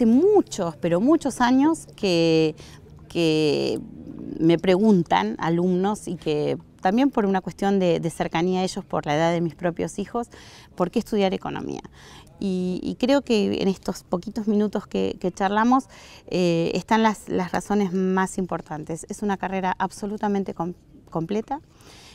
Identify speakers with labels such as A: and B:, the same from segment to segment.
A: hace muchos, pero muchos años que, que me preguntan alumnos y que también por una cuestión de, cercanía a ellos, por la edad de mis propios hijos, por qué estudiar economía. Y, creo que en estos poquitos minutos que, charlamos eh, están las, razones más importantes. Es una carrera absolutamente completa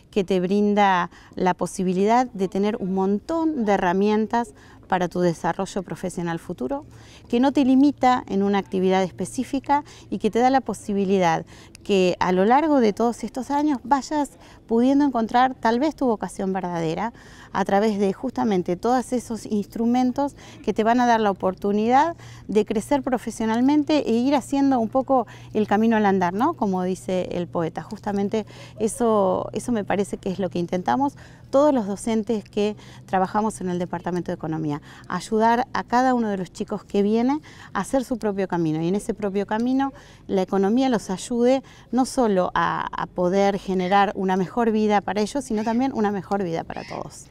A: que te brinda la posibilidad de tener un montón de herramientas para tu desarrollo profesional futuro, que no te limita en una actividad específica y que te da la posibilidad que a lo largo de todos estos años vayas pudiendo encontrar tal vez tu vocación verdadera a través de justamente todos esos instrumentos que te van a dar la oportunidad de crecer profesionalmente e ir haciendo un poco el camino al andar, ¿no? Como dice el poeta. Justamente eso, eso me parece que es lo que intentamos todos los docentes que trabajamos en el Departamento de Economía ayudar a cada uno de los chicos que viene a hacer su propio camino y en ese propio camino la economía los ayude no solo a, poder generar una mejor vida para ellos, sino también una mejor vida para todos.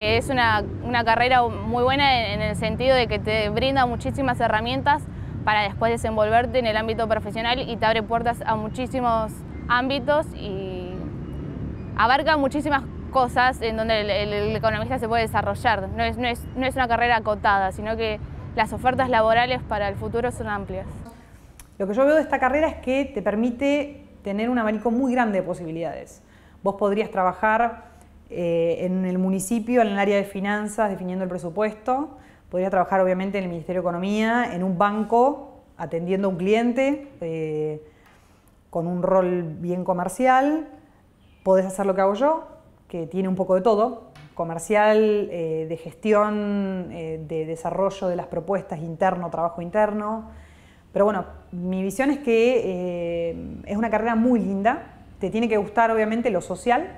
B: Es una, carrera muy buena en el sentido de que te brinda muchísimas herramientas para después desenvolverte en el ámbito profesional y te abre puertas a muchísimos ámbitos y abarca muchísimas cosas cosas en donde el, economía economista se puede desarrollar. No es, no, es, no es una carrera acotada, sino que las ofertas laborales para el futuro son amplias.
C: Lo que yo veo de esta carrera es que te permite tener un abanico muy grande de posibilidades. Vos podrías trabajar eh, en el municipio, en el área de finanzas, definiendo el presupuesto. Podrías trabajar, obviamente, en el Ministerio de Economía, en un banco, atendiendo a un cliente, eh, con un rol bien comercial. Podés hacer lo que hago yo, que tiene un poco de todo, comercial, eh, de gestión, eh, de desarrollo de las propuestas interno, trabajo interno. Pero bueno, mi visión es que eh, es una carrera muy linda, te tiene que gustar obviamente lo social,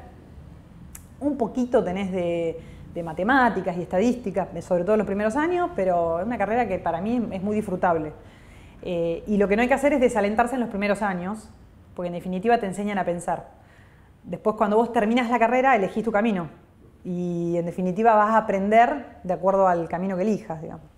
C: un poquito tenés de, de matemáticas y estadísticas, sobre todo en los primeros años, pero es una carrera que para mí es muy disfrutable. y lo que no hay que hacer es desalentarse en los primeros años, porque en definitiva te enseñan a pensar después cuando vos terminas la carrera, elegís tu camino y en definitiva vas a aprender de acuerdo al camino que elijas, digamos.